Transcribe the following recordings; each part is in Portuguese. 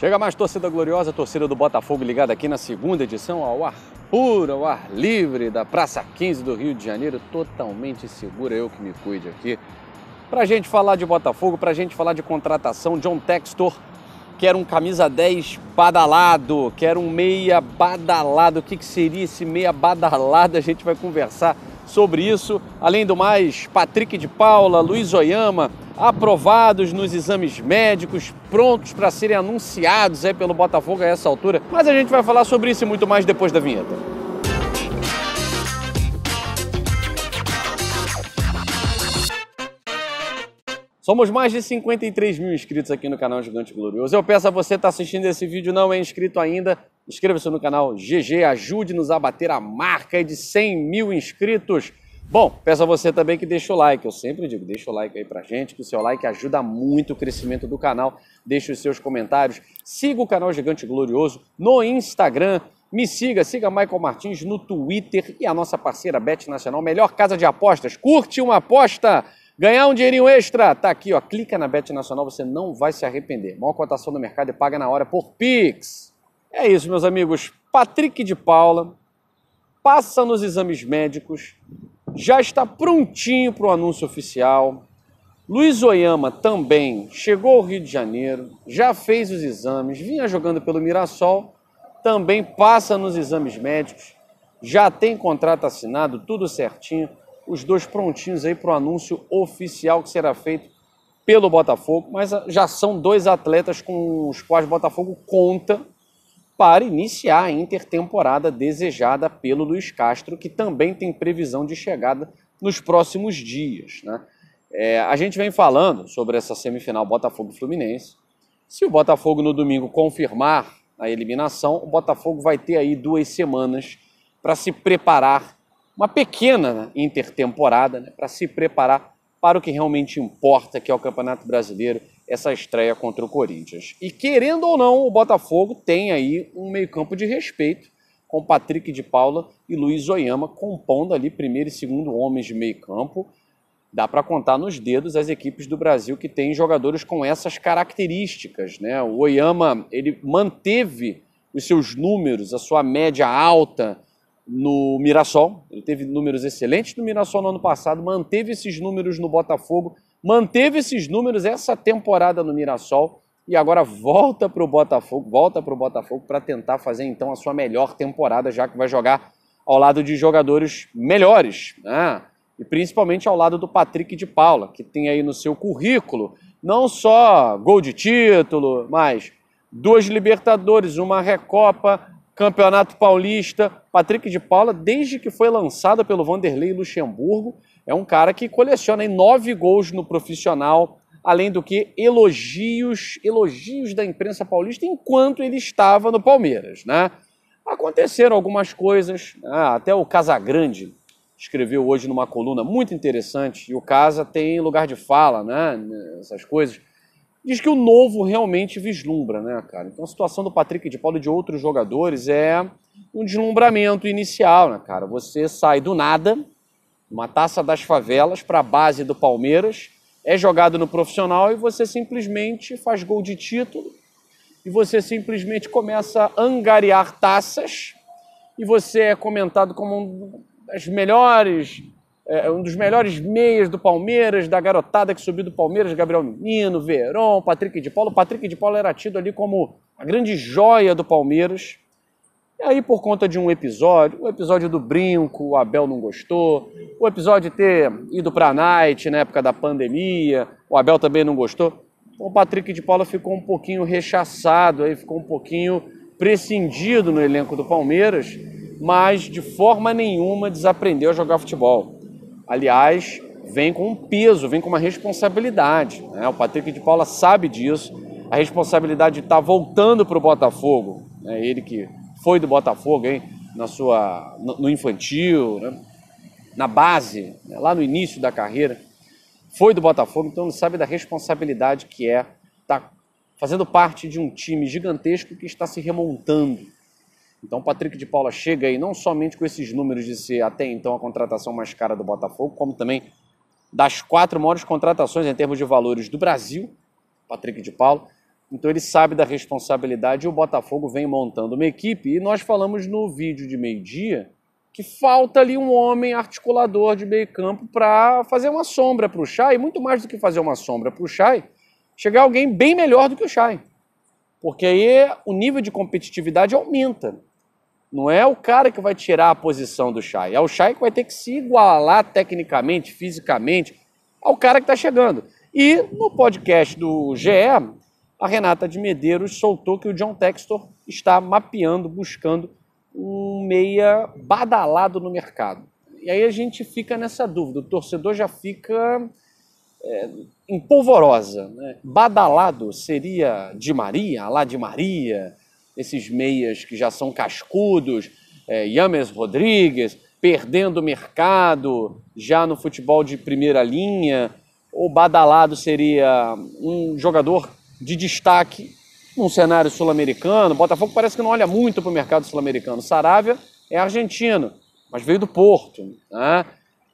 Chega mais torcida gloriosa, torcida do Botafogo ligada aqui na segunda edição ao ar puro, ao ar livre da Praça 15 do Rio de Janeiro, totalmente segura, eu que me cuide aqui. Pra gente falar de Botafogo, pra gente falar de contratação, John Textor, que era um camisa 10 badalado, que era um meia badalado. O que, que seria esse meia badalado? A gente vai conversar sobre isso. Além do mais, Patrick de Paula, Luiz Oyama, aprovados nos exames médicos, prontos para serem anunciados é pelo Botafogo a essa altura. Mas a gente vai falar sobre isso e muito mais depois da vinheta. Somos mais de 53 mil inscritos aqui no canal Gigante Glorioso. Eu peço a você que está assistindo esse vídeo não é inscrito ainda, inscreva-se no canal GG, ajude-nos a bater a marca de 100 mil inscritos. Bom, peço a você também que deixe o like, eu sempre digo, deixa o like aí pra gente, que o seu like ajuda muito o crescimento do canal. Deixe os seus comentários, siga o canal Gigante Glorioso no Instagram, me siga, siga Michael Martins no Twitter e a nossa parceira Bet Nacional, melhor casa de apostas. Curte uma aposta! Ganhar um dinheirinho extra? Tá aqui, ó. Clica na Bet Nacional, você não vai se arrepender. Maior cotação do mercado e é paga na hora por Pix. É isso, meus amigos. Patrick de Paula passa nos exames médicos, já está prontinho para o anúncio oficial. Luiz Oyama também chegou ao Rio de Janeiro, já fez os exames, vinha jogando pelo Mirassol, também passa nos exames médicos, já tem contrato assinado, tudo certinho os dois prontinhos aí para o anúncio oficial que será feito pelo Botafogo, mas ah, já são dois atletas com os quais o Botafogo conta para iniciar a intertemporada desejada pelo Luiz Castro, que também tem previsão de chegada nos próximos dias. Né? É, a gente vem falando sobre essa semifinal Botafogo-Fluminense. Se o Botafogo no domingo confirmar a eliminação, o Botafogo vai ter aí duas semanas para se preparar uma pequena intertemporada né, para se preparar para o que realmente importa, que é o Campeonato Brasileiro, essa estreia contra o Corinthians. E querendo ou não, o Botafogo tem aí um meio-campo de respeito com Patrick de Paula e Luiz Oyama compondo ali primeiro e segundo homens de meio-campo. Dá para contar nos dedos as equipes do Brasil que têm jogadores com essas características, né? O Oyama, ele manteve os seus números, a sua média alta no Mirassol, ele teve números excelentes no Mirassol no ano passado, manteve esses números no Botafogo, manteve esses números essa temporada no Mirassol e agora volta para o Botafogo, volta para o Botafogo para tentar fazer então a sua melhor temporada, já que vai jogar ao lado de jogadores melhores, né? e principalmente ao lado do Patrick de Paula, que tem aí no seu currículo não só gol de título, mas duas Libertadores, uma Recopa, Campeonato Paulista, Patrick de Paula, desde que foi lançado pelo Vanderlei Luxemburgo, é um cara que coleciona nove gols no profissional, além do que elogios, elogios da imprensa paulista enquanto ele estava no Palmeiras, né? Aconteceram algumas coisas, né? até o Casagrande escreveu hoje numa coluna muito interessante, e o Casa tem lugar de fala, né, essas coisas diz que o novo realmente vislumbra, né, cara? Então a situação do Patrick de Paulo e de outros jogadores é um deslumbramento inicial, né, cara? Você sai do nada, uma taça das favelas para a base do Palmeiras, é jogado no profissional e você simplesmente faz gol de título e você simplesmente começa a angariar taças e você é comentado como um das melhores é, é, um dos melhores meias do Palmeiras, da garotada que subiu do Palmeiras, Gabriel Menino, Verón, Patrick de Paulo. Patrick de Paulo era tido ali como a grande joia do Palmeiras. E aí, por conta de um episódio, o episódio do brinco, o Abel não gostou, o episódio de ter ido para a night na época da pandemia, o Abel também não gostou. Então, o Patrick de Paula ficou um pouquinho rechaçado, aí ficou um pouquinho prescindido no elenco do Palmeiras, mas de forma nenhuma desaprendeu a jogar futebol aliás, vem com um peso, vem com uma responsabilidade. Né? O Patrick de Paula sabe disso. A responsabilidade de estar tá voltando para o Botafogo, né? ele que foi do Botafogo hein? Na sua, no infantil, né? na base, né? lá no início da carreira, foi do Botafogo, então ele sabe da responsabilidade que é estar tá fazendo parte de um time gigantesco que está se remontando. Então, Patrick de Paula chega aí não somente com esses números de ser até então a contratação mais cara do Botafogo, como também das quatro maiores contratações em termos de valores do Brasil, Patrick de Paula. Então, ele sabe da responsabilidade e o Botafogo vem montando uma equipe. E nós falamos no vídeo de meio-dia que falta ali um homem articulador de meio-campo para fazer uma sombra para o Chay, muito mais do que fazer uma sombra para o Chay, chegar alguém bem melhor do que o Chay. Porque aí o nível de competitividade aumenta. Não é o cara que vai tirar a posição do Chay. É o Chay que vai ter que se igualar tecnicamente, fisicamente, ao cara que está chegando. E no podcast do GE, a Renata de Medeiros soltou que o John Textor está mapeando, buscando um meia badalado no mercado. E aí a gente fica nessa dúvida, o torcedor já fica é, empolvorosa. Né? Badalado seria de Maria, lá de Maria, esses meias que já são cascudos, é, James Rodrigues, perdendo mercado já no futebol de primeira linha, o Badalado seria um jogador de destaque num cenário sul-americano. Botafogo parece que não olha muito para o mercado sul-americano. Saravia é argentino, mas veio do Porto. Né?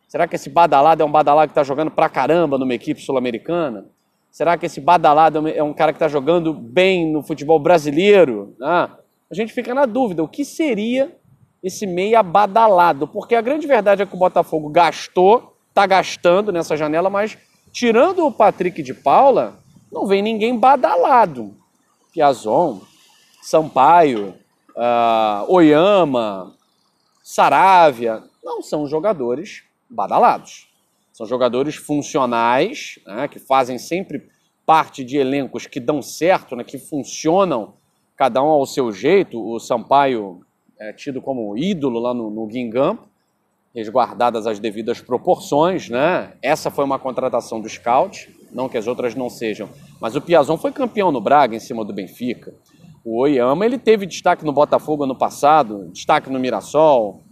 Será que esse badalado é um badalado que está jogando pra caramba numa equipe sul-americana? Será que esse badalado é um é cara que está jogando bem no futebol brasileiro? Ah, a gente fica na dúvida, o que seria esse meia badalado? Porque a grande verdade é que o Botafogo gastou, está gastando nessa janela, mas tirando o Patrick de Paula, não vem ninguém badalado. Piazon, Sampaio, uh, Oyama, Saravia, não são jogadores badalados. São jogadores funcionais, né, que fazem sempre parte de elencos que dão certo, né, que funcionam, cada um ao seu jeito. O Sampaio é tido como ídolo lá no, no Guingamp, resguardadas as devidas proporções. Né? Essa foi uma contratação do Scout, não que as outras não sejam. Mas o Piazon foi campeão no Braga, em cima do Benfica. O Oyama ele teve destaque no Botafogo ano passado, destaque no Mirassol,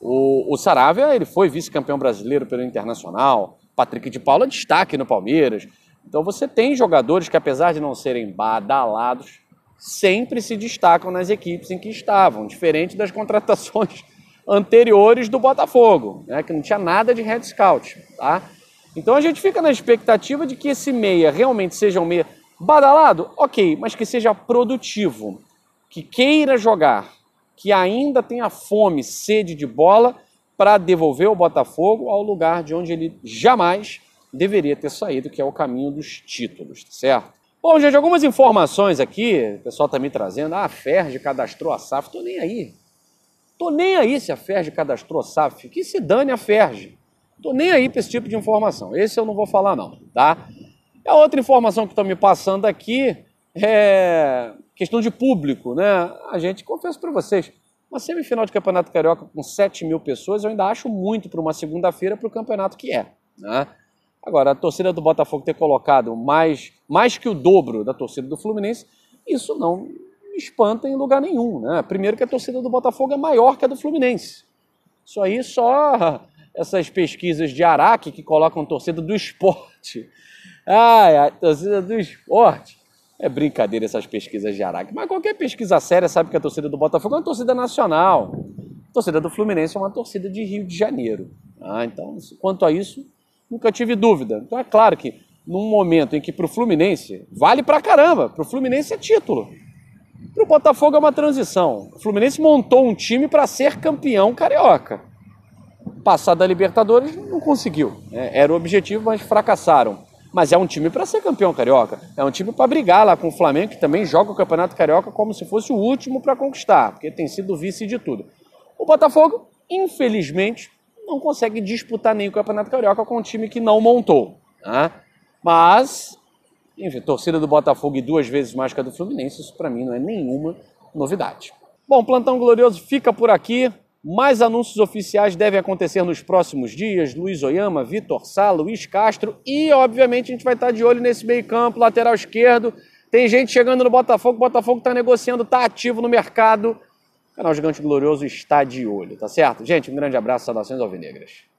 o, o Saravia, ele foi vice-campeão brasileiro pelo Internacional. Patrick de Paula destaque no Palmeiras. Então você tem jogadores que, apesar de não serem badalados, sempre se destacam nas equipes em que estavam, diferente das contratações anteriores do Botafogo, né, que não tinha nada de head scout, tá? Então a gente fica na expectativa de que esse meia realmente seja um meia badalado, ok, mas que seja produtivo, que queira jogar, que ainda tem a fome, sede de bola para devolver o Botafogo ao lugar de onde ele jamais deveria ter saído, que é o caminho dos títulos, tá certo? Bom, gente, algumas informações aqui, o pessoal está me trazendo. Ah, a Ferge cadastrou a SAF, tô nem aí. Tô nem aí se a Ferge cadastrou a SAF, que se dane a Ferge. Tô nem aí para esse tipo de informação. Esse eu não vou falar não, tá? A é outra informação que estão me passando aqui é Questão de público, né? A gente, confesso para vocês, uma semifinal de Campeonato Carioca com 7 mil pessoas, eu ainda acho muito para uma segunda-feira para o campeonato que é. Né? Agora, a torcida do Botafogo ter colocado mais, mais que o dobro da torcida do Fluminense, isso não me espanta em lugar nenhum. Né? Primeiro que a torcida do Botafogo é maior que a do Fluminense. Isso aí só essas pesquisas de Araque que colocam torcida do esporte. Ai, a torcida do esporte é brincadeira essas pesquisas de Araque. Mas qualquer pesquisa séria sabe que a torcida do Botafogo é uma torcida nacional. A torcida do Fluminense é uma torcida de Rio de Janeiro. Ah, então, quanto a isso, nunca tive dúvida. Então é claro que num momento em que para o Fluminense vale pra caramba, para o Fluminense é título. Para o Botafogo é uma transição. O Fluminense montou um time para ser campeão carioca. Passar da Libertadores não conseguiu. Né? Era o objetivo, mas fracassaram. Mas é um time para ser campeão carioca. É um time para brigar lá com o Flamengo, que também joga o Campeonato Carioca como se fosse o último para conquistar, porque tem sido vice de tudo. O Botafogo, infelizmente, não consegue disputar nem o Campeonato Carioca com um time que não montou. Né? Mas, enfim, torcida do Botafogo e duas vezes mais que a do Fluminense, isso para mim não é nenhuma novidade. Bom, Plantão Glorioso fica por aqui. Mais anúncios oficiais devem acontecer nos próximos dias. Luiz Oyama, Vitor Sá, Luiz Castro e, obviamente, a gente vai estar de olho nesse meio-campo, lateral esquerdo. Tem gente chegando no Botafogo, o Botafogo está negociando, está ativo no mercado. O canal Gigante Glorioso está de olho, tá certo? Gente, um grande abraço, saudações alvinegras.